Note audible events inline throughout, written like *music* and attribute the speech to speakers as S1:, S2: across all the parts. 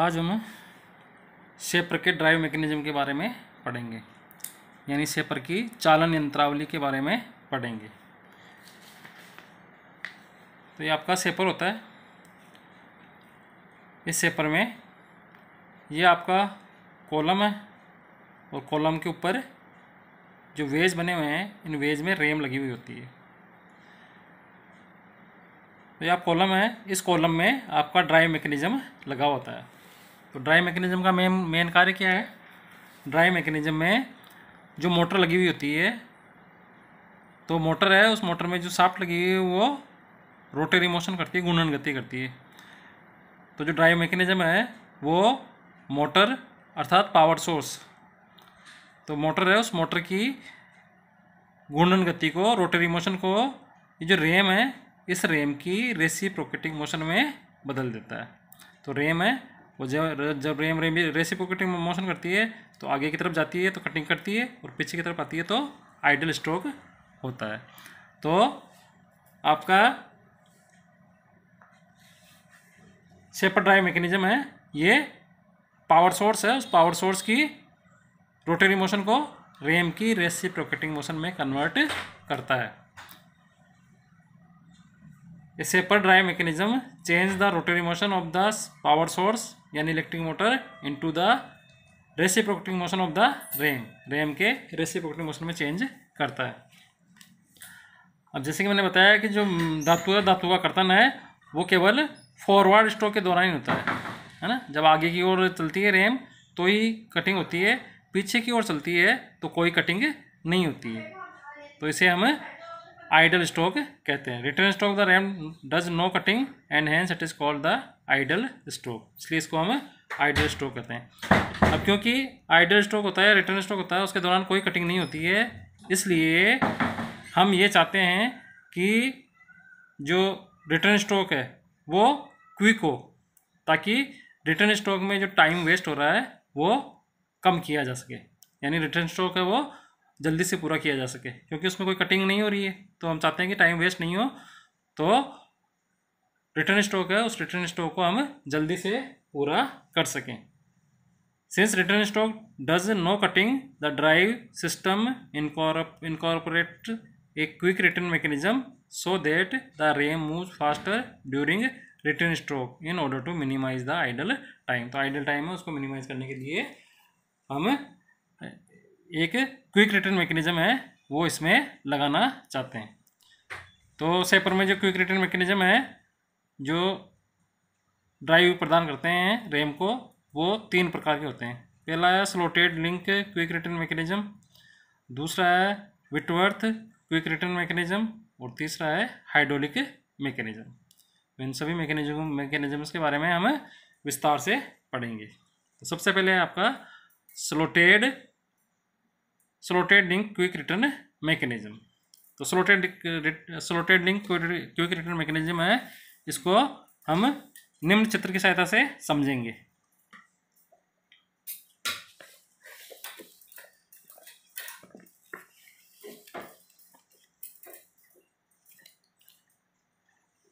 S1: आज हम सेपर के ड्राइव मैकेनिज्म के बारे में पढ़ेंगे यानी सेपर की चालन यंत्रावली के बारे में पढ़ेंगे तो ये आपका सेपर होता है इस सेपर में ये आपका कॉलम है और कॉलम के ऊपर जो वेज बने हुए हैं इन वेज में रेम लगी हुई होती है तो यह कॉलम है इस कॉलम में आपका ड्राइव मैकेनिज्म लगा होता है तो ड्राई मैकेनिज्म का मेन मेन कार्य क्या है ड्राई मैकेनिज्म में जो मोटर लगी हुई होती है तो मोटर है उस मोटर में जो साफ्ट लगी हुई है वो रोटेरी मोशन करती है घूर्णन गति करती है तो जो ड्राइव मैकेनिज्म है वो मोटर अर्थात पावर सोर्स तो मोटर है उस मोटर की घूर्णन गति को रोटरी मोशन को ये जो रेम है इस रेम की रेसी प्रोकेटिंग मोशन में बदल देता है तो रेम है और जब जब रेम रेम रेसिप्रोकेटिंग मोशन करती है तो आगे की तरफ जाती है तो कटिंग करती है और पीछे की तरफ आती है तो आइडल स्ट्रोक होता है तो आपका सेपर ड्राइव मैकेनिज्म है ये पावर सोर्स है उस पावर सोर्स की रोटरी मोशन को रेम की रेसिप्रोकेटिंग मोशन में कन्वर्ट करता है A पर drive mechanism change the rotary motion of the power source यानी electric motor into the reciprocating motion of the ram ram के reciprocating मोशन में चेंज करता है अब जैसे कि मैंने बताया कि जो धातु धातु का कर्तन है वो केवल फॉरवर्ड स्ट्रोक के दौरान ही होता है है ना जब आगे की ओर चलती है रेम तो ही कटिंग होती है पीछे की ओर चलती है तो कोई कटिंग नहीं होती है तो इसे हम आइडल स्टॉक कहते हैं return stroke the ram does no cutting and hence it is called the idle stroke इसलिए इसको हम आइडल स्टॉक कहते हैं अब क्योंकि आइडल स्टॉक होता है रिटर्न स्टॉक होता है उसके दौरान कोई कटिंग नहीं होती है इसलिए हम ये चाहते हैं कि जो रिटर्न स्टॉक है वो क्विक हो ताकि रिटर्न स्टॉक में जो टाइम वेस्ट हो रहा है वो कम किया जा सके यानी रिटर्न स्टॉक है वो जल्दी से पूरा किया जा सके क्योंकि उसमें कोई कटिंग नहीं हो रही है तो हम चाहते हैं कि टाइम वेस्ट नहीं हो तो रिटर्न स्टॉक है उस रिटर्न स्टॉक को हम जल्दी से पूरा कर सकें since return stroke does no cutting the drive system incorporate a quick return mechanism so that the ram move faster during return stroke in order to minimize the idle time तो idle time है उसको minimise करने के लिए हम एक quick return mechanism है वो इसमें लगाना चाहते हैं तो सेपर में जो क्विक रिटर्न मैकेनिज्म है जो ड्राइव प्रदान करते हैं रैम को वो तीन प्रकार के होते हैं पहला है slotted link quick return mechanism दूसरा है विटवर्थ क्विक रिटर्न मैकेनिज्म और तीसरा है हाइड्रोलिक तो मैकेनिज्म इन सभी मैकेनिज्म मैकेनिज्म के बारे में हम विस्तार से पढ़ेंगे तो सबसे पहले आपका slotted slotted link quick return mechanism तो slotted slotted link quick return mechanism है इसको हम निम्न चित्र की सहायता से समझेंगे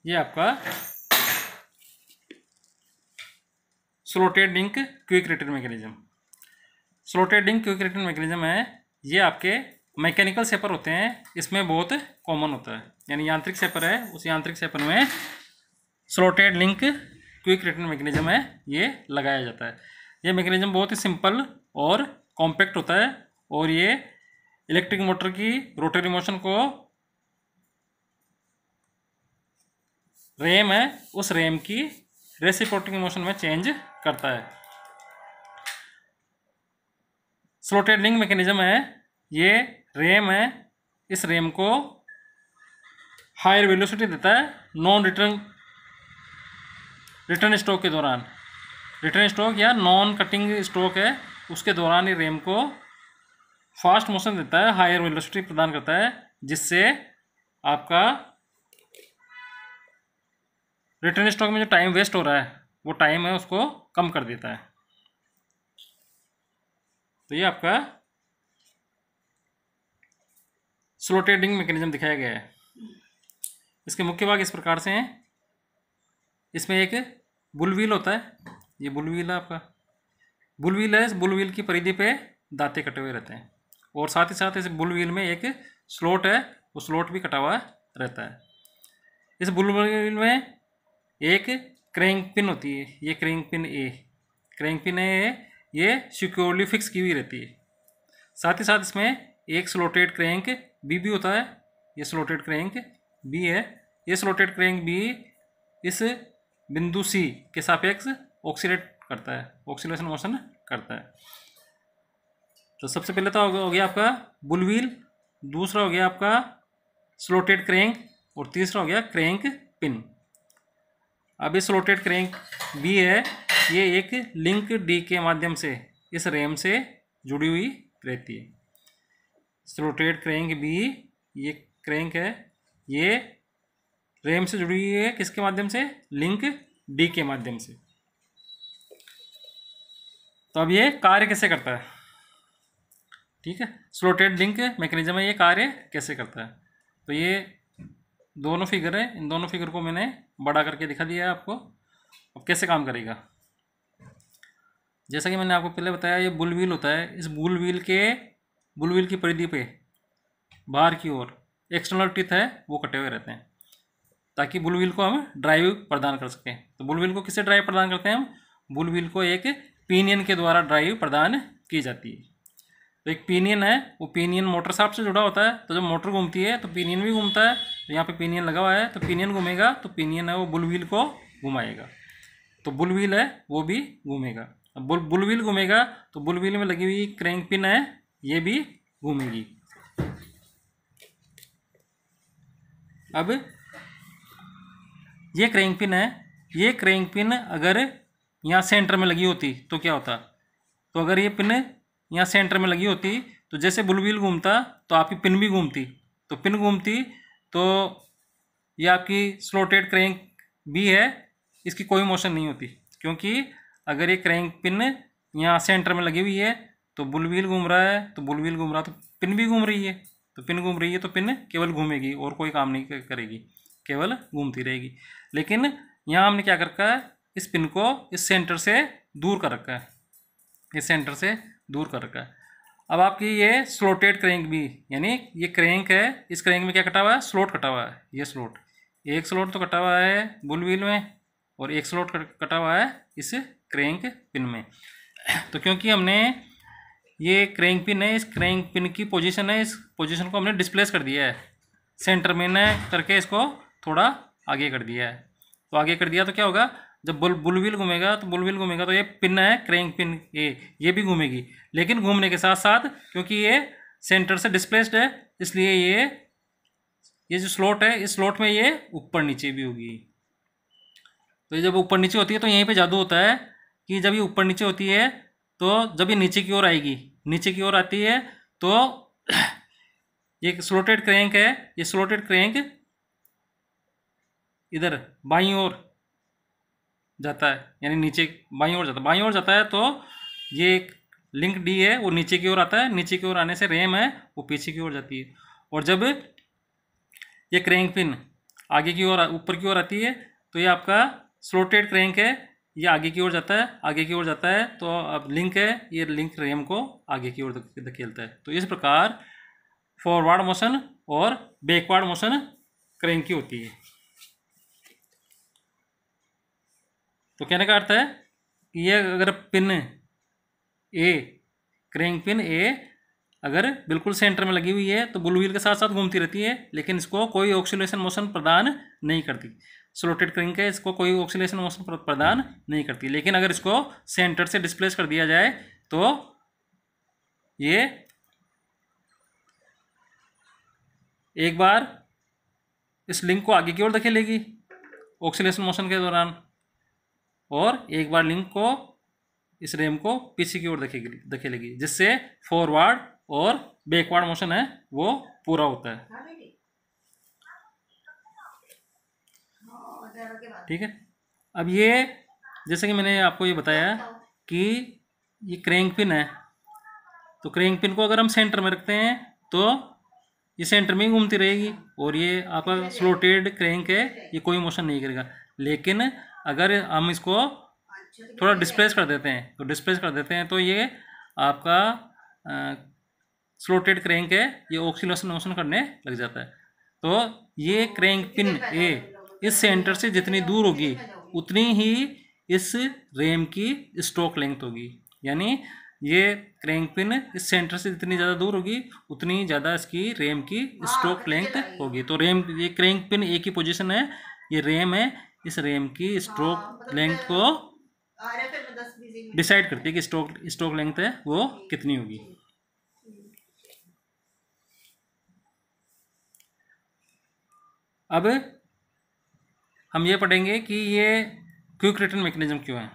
S1: ये आपका slotted link quick return mechanism slotted link quick return mechanism है ये आपके मैकेनिकल सेपर होते हैं इसमें बहुत कॉमन होता है यानी यांत्रिक सेपर है उस यांत्रिक सेपर में slotted link quick return mechanism है ये लगाया जाता है ये मैकेनिज्म बहुत ही सिंपल और कॉम्पैक्ट होता है और ये इलेक्ट्रिक मोटर की रोटरी मोशन को रेम है उस रेम की रेसिप्रोटिंग मोशन में चेंज करता है स्लोटेड लिंक मैकेनिज्म है ये रेम है इस रेम को हायर वेलोसिटी देता है नॉन रिटर्न रिटर्न स्ट्रोक के दौरान रिटर्न स्ट्रोक या नॉन कटिंग स्ट्रोक है उसके दौरान ये रेम को फास्ट मोशन देता है हायर वेलोसिटी प्रदान करता है जिससे आपका रिटर्न स्ट्रोक में जो टाइम वेस्ट हो रहा है वो टाइम है उसको कम कर देता है तो ये आपका स्लोटेडिंग मैकेनिज्म दिखाया गया है इसके मुख्य भाग इस प्रकार से हैं इसमें एक बुल व्हील होता है ये बुल व्हील है आपका बुल व्हील है इस बुल व्हील की परिधि पे दाते कटे हुए रहते हैं और साथ ही साथ इस बुल व्हील में एक स्लोट है वो स्लोट भी कटा हुआ रहता है इस बुलवील में एक क्रैंक पिन होती है ये crank pin A crank pin है ये सिक्योरली फिक्स की हुई रहती है साथ ही साथ इसमें एक स्लोटेड क्रैंक बी भी होता है ये स्लोटेड क्रैंक बी है ये स्लोटेड क्रैंक बी इस बिंदु सी के सापेक्ष ऑक्सीडेट करता है ऑक्सीडेशन मोशन करता है तो सबसे पहले तो हो गया आपका बुलवील दूसरा हो गया आपका स्लोटेड क्रैंक और तीसरा हो गया क्रैंक पिन अब ये स्लोटेड क्रैंक बी है ये एक लिंक डी के माध्यम से इस रैम से जुड़ी हुई रहती है स्लोटेड क्रैंक बी ये क्रैंक है ये रैम से जुड़ी हुई है किसके माध्यम से लिंक डी के माध्यम से तो अब ये कार्य कैसे करता है ठीक है स्लोटेड लिंक मैकेनिज्म है ये कार्य कैसे करता है तो ये दोनों फिगर है इन दोनों फिगर को मैंने बड़ा करके दिखा दिया है आपको अब कैसे काम करेगा जैसा कि मैंने आपको पहले बताया ये बुल व्हील होता है इस बुल व्हील के बुल व्हील की परिधि पे बाहर की ओर एक्सटर्नल टिथ है वो कटे हुए रहते हैं ताकि बुल व्हील को हम ड्राइव प्रदान कर सकें तो बुल व्हील को किसे ड्राइव प्रदान करते हैं हम बुल व्हील को एक पीनियन के द्वारा ड्राइव प्रदान की जाती है तो एक पीनियन है वो पीनियन मोटर साफ से जुड़ा होता है तो जब मोटर घूमती है तो पीनियन भी घूमता है तो यहाँ पर पीनियन लगा हुआ है तो पीनियन घूमेगा तो पीनियन है वो बुल व्हील को घुमाएगा तो बुल व्हील है वो भी घूमेगा बुल बुलविल घूमेगा तो बुलविल में लगी हुई क्रैंक पिन है ये भी घूमेगी अब ये क्रैंक पिन है ये क्रैंक पिन अगर यहाँ सेंटर में लगी होती तो क्या होता तो अगर ये पिन यहाँ सेंटर में लगी होती तो जैसे बुलविल घूमता तो आपकी पिन भी घूमती तो पिन घूमती तो ये आपकी स्लोटेड क्रैंक भी है इसकी कोई मोशन नहीं होती क्योंकि अगर ये क्रैंक पिन यहाँ सेंटर में लगी हुई है तो बुल व्हील घूम रहा है तो बुल व्हील घूम रहा है तो पिन भी घूम रही है तो पिन घूम रही है तो पिन केवल घूमेगी और कोई काम नहीं करेगी केवल घूमती रहेगी लेकिन यहाँ हमने क्या कर रखा है इस पिन को इस सेंटर से दूर कर रखा है इस सेंटर से दूर कर रखा है अब आपकी ये स्लोटेड क्रैंक भी यानी ये क्रैंक है इस क्रैंक में क्या कटा हुआ है स्लोट कटा हुआ है ये स्लोट एक स्लोट तो कटा हुआ है बुल व्हील में और एक स्लोट कटा हुआ है इस क्रैंक पिन में तो क्योंकि हमने ये क्रैंक पिन है इस क्रैंक पिन की पोजीशन है इस पोजीशन को हमने डिस्प्लेस कर दिया है सेंटर में ने करके इसको थोड़ा आगे कर दिया है तो आगे कर दिया तो क्या होगा जब बुल बुलविल घूमेगा तो बुलविल घूमेगा तो ये पिन है क्रैंक पिन ये ये भी घूमेगी लेकिन घूमने के साथ साथ क्योंकि ये सेंटर से डिस्प्लेस्ड है इसलिए ये ये जो स्लॉट है इस स्लॉट में ये ऊपर नीचे भी होगी तो ये जब ऊपर नीचे होती है तो यहीं पे जादू होता है कि जब ये ऊपर नीचे होती है तो जब ये नीचे की ओर आएगी नीचे की ओर आती है तो *clears throat* ये स्लोटेड क्रैंक है ये स्लोटेड क्रैंक इधर बाई ओर जाता है यानी नीचे बाई ओर जाता है बाई ओर जाता है तो ये एक लिंक डी है वो नीचे की ओर आता है नीचे की ओर आने से रेम है वो पीछे की ओर जाती है और जब ये क्रैंक पिन आगे की ओर ऊपर की ओर आती है तो ये आपका स्लोटेड क्रैंक है ये आगे की ओर जाता है आगे की ओर जाता है तो अब लिंक है ये लिंक रेम को आगे की ओर धकेलता है तो इस प्रकार फॉरवर्ड मोशन और बैकवर्ड मोशन क्रेन की होती है तो कहने का अर्थ है ये अगर pin A crank pin A अगर बिल्कुल सेंटर में लगी हुई है तो बुलवील के साथ साथ घूमती रहती है लेकिन इसको कोई ऑक्सीलेशन मोशन प्रदान नहीं करती स्लोटेड क्रिंक के इसको कोई ऑक्सीलेशन मोशन प्रदान नहीं करती लेकिन अगर इसको सेंटर से डिस्प्लेस कर दिया जाए तो ये एक बार इस लिंक को आगे की ओर धकेलेगी ऑक्सीलेशन मोशन के दौरान और एक बार लिंक को इस रेम को पीछे की ओर धकेलेगी जिससे फॉरवर्ड और बैकवर्ड मोशन है वो पूरा होता है हाँ, ठीक है अब ये जैसे कि मैंने आपको ये बताया कि ये क्रैंक पिन है तो क्रैंक पिन को अगर हम सेंटर में रखते हैं तो ये सेंटर में घूमती रहेगी और ये आपका स्लोटेड क्रेंक है ये कोई मोशन नहीं करेगा लेकिन अगर हम इसको थोड़ा डिस्प्लेस कर देते हैं तो डिस्प्लेस कर देते हैं तो ये आपका स्लोटेड क्रेंक है ये ऑक्सीलेशन मोशन करने लग जाता है तो ये क्रैंक पिन ए इस सेंटर से जितनी दूर होगी उतनी ही इस रेम की स्ट्रोक लेंथ होगी यानी ये क्रैंक पिन इस सेंटर से जितनी ज़्यादा दूर होगी उतनी ज़्यादा इसकी रेम की हाँ, स्ट्रोक लेंथ होगी तो रेम ये क्रैंक पिन एक ही पोजीशन है ये रेम है इस रेम की स्ट्रोक हाँ, मतलब लेंथ को डिसाइड करती है कि स्ट्रोक स्ट्रोक लेंथ है वो कितनी होगी अब हम ये पढ़ेंगे कि ये क्विक रिटर्न मैकेनिज्म क्यों है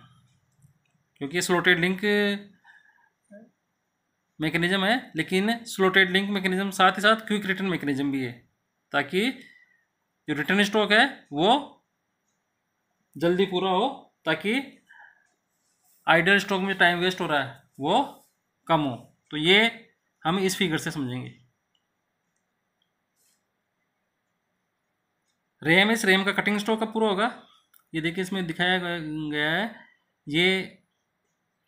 S1: क्योंकि स्लोटेड लिंक मैकेनिज्म है लेकिन स्लोटेड लिंक मैकेनिज्म साथ ही साथ क्विक रिटर्न मैकेनिज्म भी है ताकि जो रिटर्न स्ट्रोक है वो जल्दी पूरा हो ताकि आइडल स्ट्रोक में टाइम वेस्ट हो रहा है वो कम हो तो ये हम इस फिगर से समझेंगे रैम इस रैम का कटिंग स्टॉक का पूरा होगा ये देखिए इसमें दिखाया गया है ये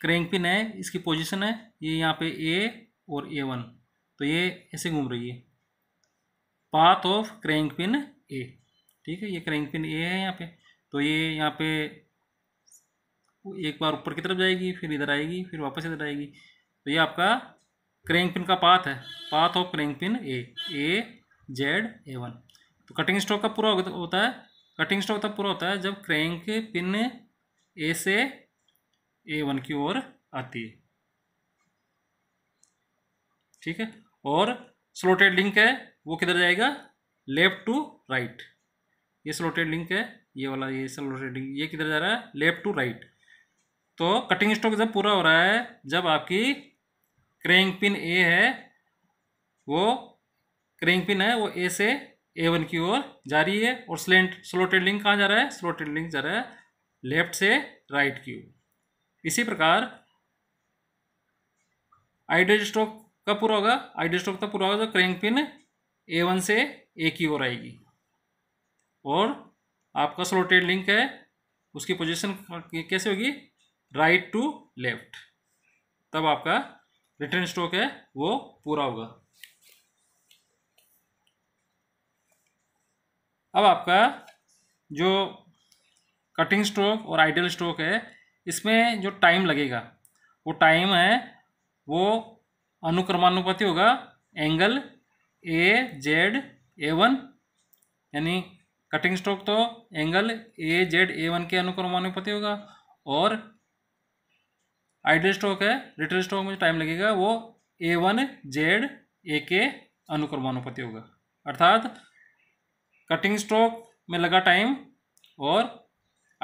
S1: क्रैंक पिन है इसकी पोजीशन है ये यहाँ पे ए और ए वन तो ये ऐसे घूम रही है path of crank pin A ठीक है ये क्रैंक पिन ए है यहाँ पे तो ये यहाँ पे एक बार ऊपर की तरफ जाएगी फिर इधर आएगी फिर वापस इधर आएगी तो ये आपका क्रैंक पिन का पाथ है path of crank pin A A Z A one तो कटिंग स्ट्रोक का पूरा होता है कटिंग स्ट्रोक तब पूरा होता है जब क्रैंक पिन ए से ए वन की ओर आती है ठीक है और स्लोटेड लिंक है वो किधर जाएगा लेफ्ट टू राइट ये स्लोटेड लिंक है ये वाला ये स्लोटेड लिंक ये किधर जा रहा है लेफ्ट टू राइट तो कटिंग स्ट्रोक जब पूरा हो रहा है जब आपकी क्रैंक पिन ए है वो क्रैंक पिन है वो ए से ए वन की ओर जा रही है और स्लेंट स्लोटेड लिंक कहाँ जा रहा है स्लोटेड लिंक जा रहा है लेफ्ट से राइट की ओर इसी प्रकार आइडल स्ट्रोक कब पूरा होगा आइडल स्ट्रोक तब पूरा होगा जो क्रैंक पिन ए वन से ए की ओर आएगी और आपका स्लोटेड लिंक है उसकी पोजीशन कैसे होगी राइट टू लेफ्ट तब आपका रिटर्न स्ट्रोक है वो पूरा होगा अब आपका जो कटिंग स्ट्रोक और आइडियल स्ट्रोक है इसमें जो टाइम लगेगा वो टाइम है वो अनुक्रमानुपाति होगा angle A Z A one यानी कटिंग स्ट्रोक तो angle A Z A one के अनुक्रमानुपाति होगा और आइडियल स्ट्रोक है रिटल स्ट्रोक में जो टाइम लगेगा वो ए वन जेड ए के अनुक्रमानुपाति होगा अर्थात कटिंग स्ट्रोक में लगा टाइम और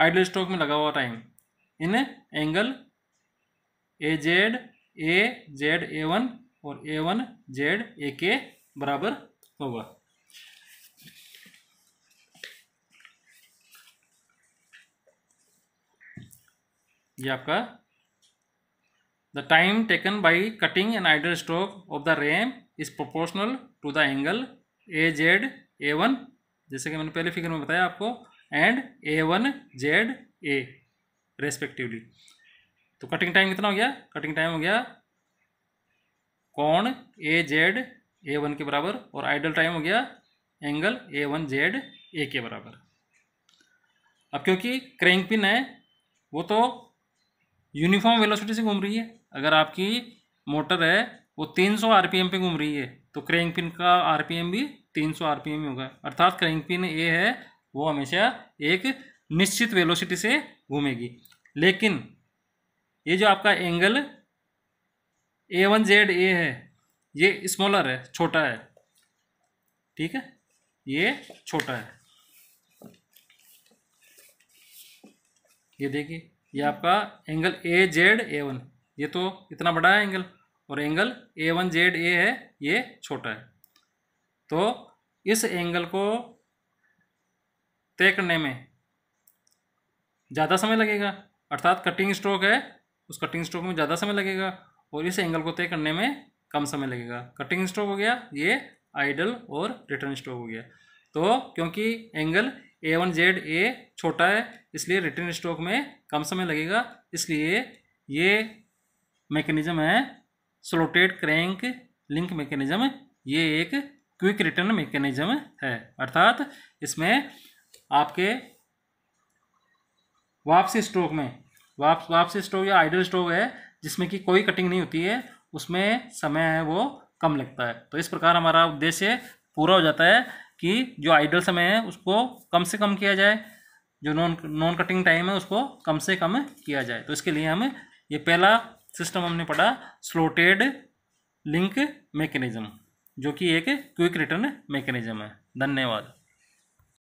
S1: आइडल स्ट्रोक में लगा हुआ टाइम इन angle A Z A Z A one और ए वन जेड ए के बराबर होगा ये आपका the time taken by cutting an idle stroke of the ram is proportional to the angle A Z A one जैसे कि मैंने पहले फिगर में बताया आपको and A one Z A respectively तो कटिंग टाइम कितना हो गया कटिंग टाइम हो गया कौन ए जेड ए वन के बराबर और आइडल टाइम हो गया angle A one Z A के बराबर अब क्योंकि क्रैंक पिन है वो तो यूनिफॉर्म वेलोसिटी से घूम रही है अगर आपकी मोटर है वो 300 आरपीएम पे घूम रही है तो क्रैंक पिन का आरपीएम भी तीन सौ आरपीएम ही होगा अर्थात क्रैंक पिन ए है वो हमेशा एक निश्चित वेलोसिटी से घूमेगी लेकिन ये जो आपका angle A one Z A है ये स्मॉलर है छोटा है ठीक है ये छोटा है ये देखिए ये आपका angle A Z A one ये तो इतना बड़ा है एंगल और angle A one Z A है ये छोटा है तो इस एंगल को तय करने में ज़्यादा समय लगेगा अर्थात कटिंग स्ट्रोक है उस कटिंग स्ट्रोक में ज़्यादा समय लगेगा और इस एंगल को तय करने में कम समय लगेगा कटिंग स्ट्रोक हो गया ये आइडल और रिटर्न स्ट्रोक हो गया तो क्योंकि angle A one Z A छोटा है इसलिए रिटर्न स्ट्रोक में कम समय लगेगा इसलिए ये मैकेनिज़्म है स्लोटेड क्रैंक लिंक मैकेनिज़्म ये एक क्विक रिटर्न मेकेनिज्म है अर्थात इसमें आपके वापसी स्ट्रोक में वाप वापसी स्ट्रोक या आइडल स्ट्रोक है जिसमें कि कोई कटिंग नहीं होती है उसमें समय है वो कम लगता है तो इस प्रकार हमारा उद्देश्य पूरा हो जाता है कि जो आइडल समय है उसको कम से कम किया जाए जो नॉन नॉन कटिंग टाइम है उसको कम से कम किया जाए तो इसके लिए हम ये पहला सिस्टम हमने पढ़ा स्लोटेड लिंक मेकेनिज़्म जो कि एक क्विक रिटर्न मैकेनिज्म है धन्यवाद